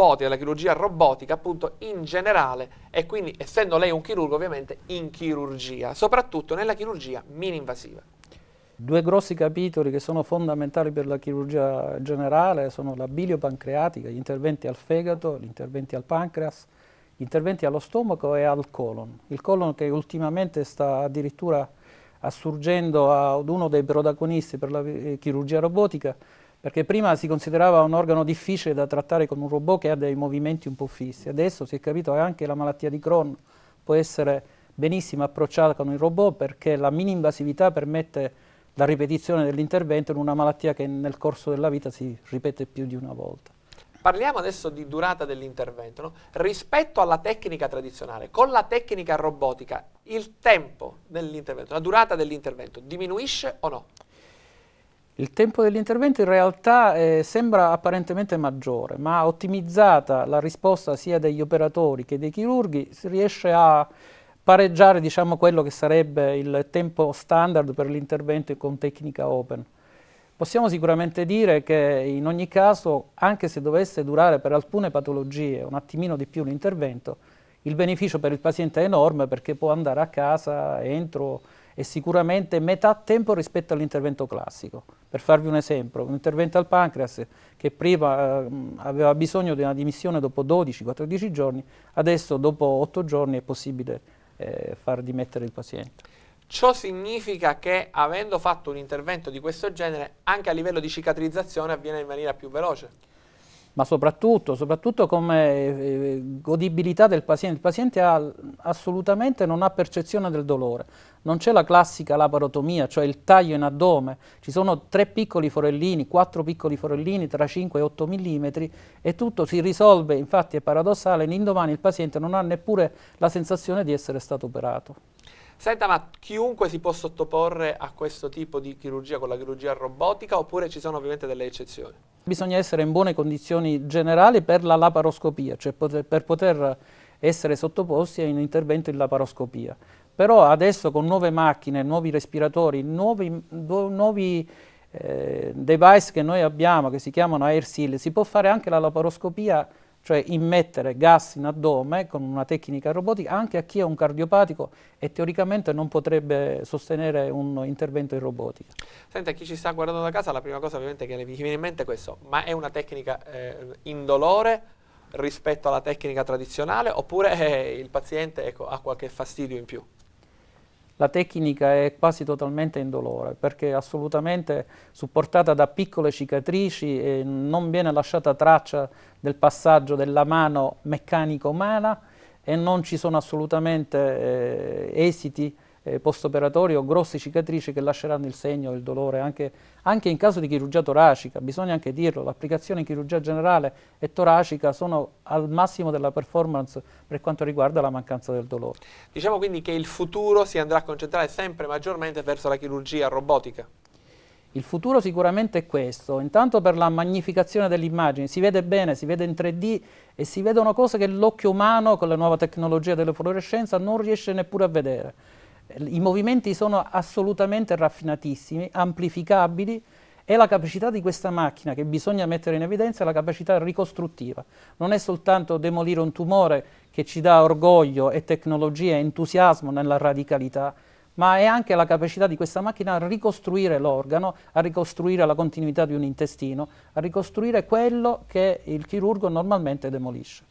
robotica, chirurgia robotica appunto in generale e quindi essendo lei un chirurgo ovviamente in chirurgia, soprattutto nella chirurgia mini-invasiva. Due grossi capitoli che sono fondamentali per la chirurgia generale sono la biliopancreatica, gli interventi al fegato, gli interventi al pancreas, gli interventi allo stomaco e al colon. Il colon che ultimamente sta addirittura assurgendo ad uno dei protagonisti per la eh, chirurgia robotica, perché prima si considerava un organo difficile da trattare con un robot che ha dei movimenti un po' fissi, adesso si è capito che anche la malattia di Crohn può essere benissimo approcciata con il robot perché la mini-invasività permette la ripetizione dell'intervento in una malattia che nel corso della vita si ripete più di una volta. Parliamo adesso di durata dell'intervento. No? Rispetto alla tecnica tradizionale, con la tecnica robotica, il tempo dell'intervento, la durata dell'intervento diminuisce o no? Il tempo dell'intervento in realtà eh, sembra apparentemente maggiore, ma ottimizzata la risposta sia degli operatori che dei chirurghi si riesce a pareggiare diciamo, quello che sarebbe il tempo standard per l'intervento con tecnica open. Possiamo sicuramente dire che in ogni caso, anche se dovesse durare per alcune patologie un attimino di più l'intervento, il beneficio per il paziente è enorme perché può andare a casa entro è sicuramente metà tempo rispetto all'intervento classico. Per farvi un esempio, un intervento al pancreas che prima eh, aveva bisogno di una dimissione dopo 12-14 giorni, adesso dopo 8 giorni è possibile eh, far dimettere il paziente. Ciò significa che avendo fatto un intervento di questo genere, anche a livello di cicatrizzazione avviene in maniera più veloce? ma soprattutto, soprattutto come eh, eh, godibilità del paziente. Il paziente ha, assolutamente non ha percezione del dolore, non c'è la classica laparotomia, cioè il taglio in addome, ci sono tre piccoli forellini, quattro piccoli forellini tra 5 e 8 mm e tutto si risolve, infatti è paradossale, l'indomani il paziente non ha neppure la sensazione di essere stato operato. Senta, ma chiunque si può sottoporre a questo tipo di chirurgia con la chirurgia robotica oppure ci sono ovviamente delle eccezioni? Bisogna essere in buone condizioni generali per la laparoscopia, cioè poter, per poter essere sottoposti a un intervento in laparoscopia. Però adesso con nuove macchine, nuovi respiratori, nuovi, nuovi eh, device che noi abbiamo, che si chiamano air seal, si può fare anche la laparoscopia cioè immettere gas in addome con una tecnica robotica anche a chi è un cardiopatico e teoricamente non potrebbe sostenere un intervento in robotica. Senta, chi ci sta guardando da casa, la prima cosa ovviamente che vi viene in mente è questo, ma è una tecnica eh, indolore rispetto alla tecnica tradizionale oppure eh, il paziente ecco, ha qualche fastidio in più? la tecnica è quasi totalmente indolore perché è assolutamente supportata da piccole cicatrici e non viene lasciata traccia del passaggio della mano meccanica umana e non ci sono assolutamente eh, esiti eh, post-operatori o grosse cicatrici che lasceranno il segno del dolore anche, anche, in caso di chirurgia toracica, bisogna anche dirlo, l'applicazione in chirurgia generale e toracica sono al massimo della performance per quanto riguarda la mancanza del dolore. Diciamo quindi che il futuro si andrà a concentrare sempre maggiormente verso la chirurgia robotica? Il futuro sicuramente è questo, intanto per la magnificazione dell'immagine, si vede bene, si vede in 3D e si vedono cose che l'occhio umano con la nuova tecnologia dell'efluorescenza non riesce neppure a vedere. I movimenti sono assolutamente raffinatissimi, amplificabili e la capacità di questa macchina che bisogna mettere in evidenza è la capacità ricostruttiva. Non è soltanto demolire un tumore che ci dà orgoglio e tecnologia e entusiasmo nella radicalità, ma è anche la capacità di questa macchina a ricostruire l'organo, a ricostruire la continuità di un intestino, a ricostruire quello che il chirurgo normalmente demolisce.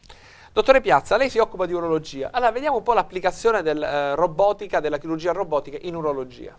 Dottore Piazza, lei si occupa di urologia. Allora, vediamo un po' l'applicazione del, eh, della chirurgia robotica in urologia.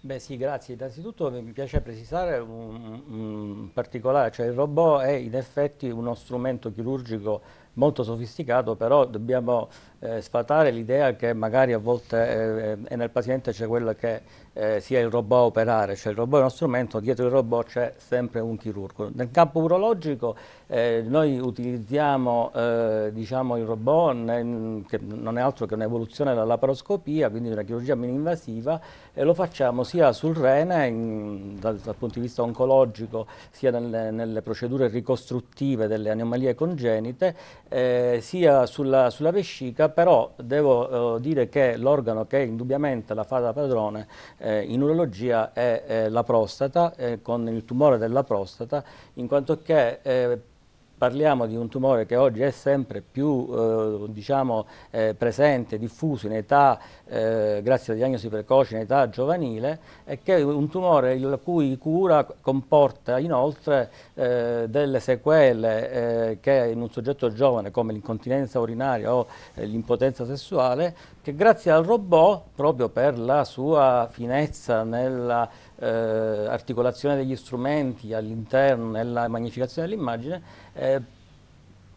Beh sì, grazie. Innanzitutto mi piace precisare un, un particolare, cioè il robot è in effetti uno strumento chirurgico molto sofisticato, però dobbiamo eh, sfatare l'idea che magari a volte eh, eh nel paziente c'è quello che eh, sia il robot a operare, cioè il robot è uno strumento, dietro il robot c'è sempre un chirurgo. Nel campo urologico eh, noi utilizziamo eh, diciamo il robot, ne, che non è altro che un'evoluzione della laparoscopia, quindi una chirurgia mini-invasiva, e lo facciamo sia sul rene, in, dal, dal, punto di vista oncologico, sia nelle, nelle procedure ricostruttive delle anomalie congenite, eh, sia sulla, sulla, vescica, però devo eh, dire che l'organo che indubbiamente la fa da padrone eh, in urologia è eh, la prostata, eh, con il tumore della prostata, in quanto che eh, parliamo di un tumore che oggi è sempre più eh, diciamo, eh, presente, diffuso in età, eh, grazie alla diagnosi precoce, in età giovanile, e che è un tumore la cui cura comporta inoltre eh, delle sequele eh, che in un soggetto giovane, come l'incontinenza urinaria o eh, l'impotenza sessuale, che grazie al robot, proprio per la sua finezza nella articolazione degli strumenti all'interno, nella magnificazione dell'immagine, eh, eh,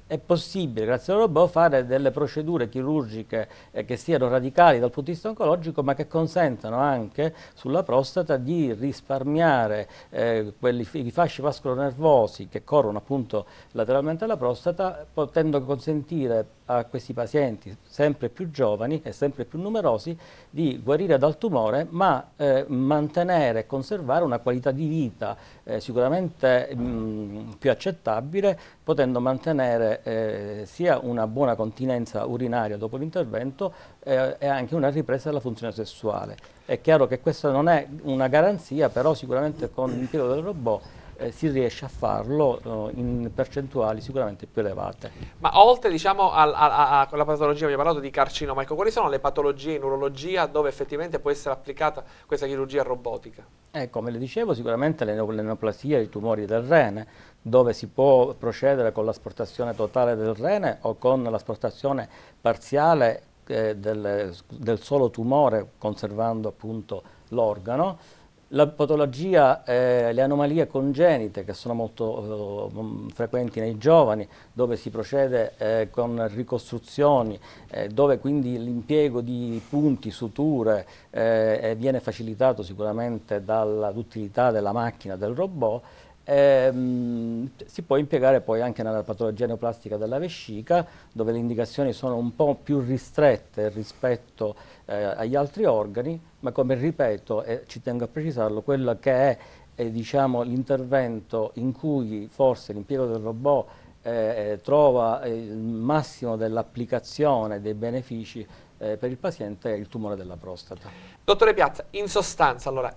è possibile, grazie al robot, fare delle procedure chirurgiche eh, che siano radicali dal punto di vista oncologico, ma che consentano anche sulla prostata di risparmiare eh, quelli, i fasci vascolonervosi che corrono appunto lateralmente alla prostata, potendo consentire a questi pazienti sempre più giovani e sempre più numerosi di guarire dal tumore ma eh, mantenere e conservare una qualità di vita eh, sicuramente mh, mm, più accettabile potendo mantenere eh, sia una buona continenza urinaria dopo l'intervento eh, e anche una ripresa della funzione sessuale. È chiaro che questa non è una garanzia però sicuramente con l'impiego del robot eh, si riesce a farlo no, eh, in percentuali sicuramente più elevate. Ma oltre diciamo, al, a, a, la patologia, abbiamo parlato di carcinoma, ecco, quali sono le patologie in urologia dove effettivamente può essere applicata questa chirurgia robotica? Eh, come le dicevo, sicuramente le neoplasie, i tumori del rene, dove si può procedere con l'asportazione totale del rene o con l'asportazione parziale eh, del, del solo tumore, conservando appunto l'organo. La patologia, eh, le anomalie congenite che sono molto eh, mm, frequenti nei giovani, dove si procede eh, con ricostruzioni, eh, dove quindi l'impiego di punti, suture eh, viene facilitato sicuramente dall'utilità della macchina, del robot, Ehm, si può impiegare poi anche nella patologia neoplastica della vescica, dove le indicazioni sono un po' più ristrette rispetto eh, agli altri organi, ma come ripeto, e eh, ci tengo a precisarlo, quello che è eh, diciamo, l'intervento in cui forse l'impiego del robot eh, eh, trova il massimo dell'applicazione dei benefici eh, per il paziente è il tumore della prostata. Dottore Piazza, in sostanza allora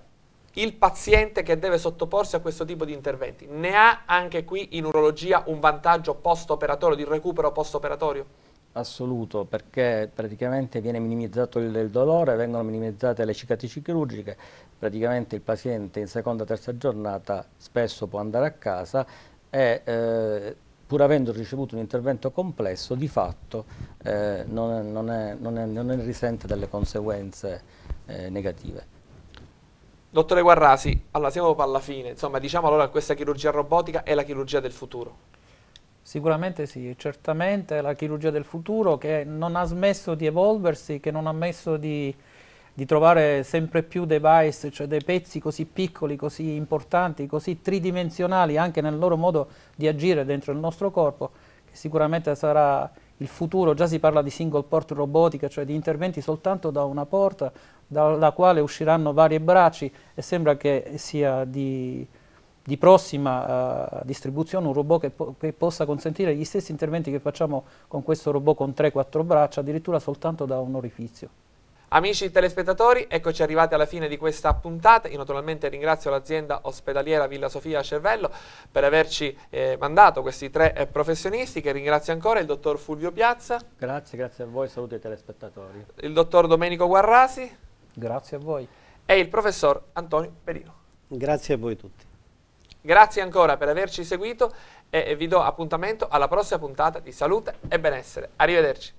il paziente che deve sottoporsi a questo tipo di interventi ne ha anche qui in urologia un vantaggio post-operatorio, di recupero post-operatorio? Assoluto, perché praticamente viene minimizzato il, il, dolore, vengono minimizzate le cicatrici chirurgiche, praticamente il paziente in seconda o terza giornata spesso può andare a casa e eh, pur avendo ricevuto un intervento complesso di fatto eh, non, non, è, non, è, non, ne risente delle conseguenze eh, negative. Dottore Guarrasi, allora siamo alla fine, insomma diciamo allora che questa chirurgia robotica è la chirurgia del futuro. Sicuramente sì, certamente la chirurgia del futuro che non ha smesso di evolversi, che non ha smesso di, di, trovare sempre più device, cioè dei pezzi così piccoli, così importanti, così tridimensionali anche nel loro modo di agire dentro il nostro corpo, che sicuramente sarà il futuro, già si parla di single port robotica, cioè di interventi soltanto da una porta dalla quale usciranno vari bracci e sembra che sia di, di prossima uh, distribuzione un robot che, po che, possa consentire gli stessi interventi che facciamo con questo robot con 3-4 braccia, addirittura soltanto da un orifizio. Amici telespettatori, eccoci arrivati alla fine di questa puntata. Io naturalmente ringrazio l'azienda ospedaliera Villa Sofia Cervello per averci eh, mandato questi tre eh, professionisti che ringrazio ancora, il dottor Fulvio Piazza. Grazie, grazie a voi, saluto ai telespettatori. Il dottor Domenico Guarrasi. Grazie a voi. E il professor Antonio Perino. Grazie a voi tutti. Grazie ancora per averci seguito e vi do appuntamento alla prossima puntata di Salute e Benessere. Arrivederci.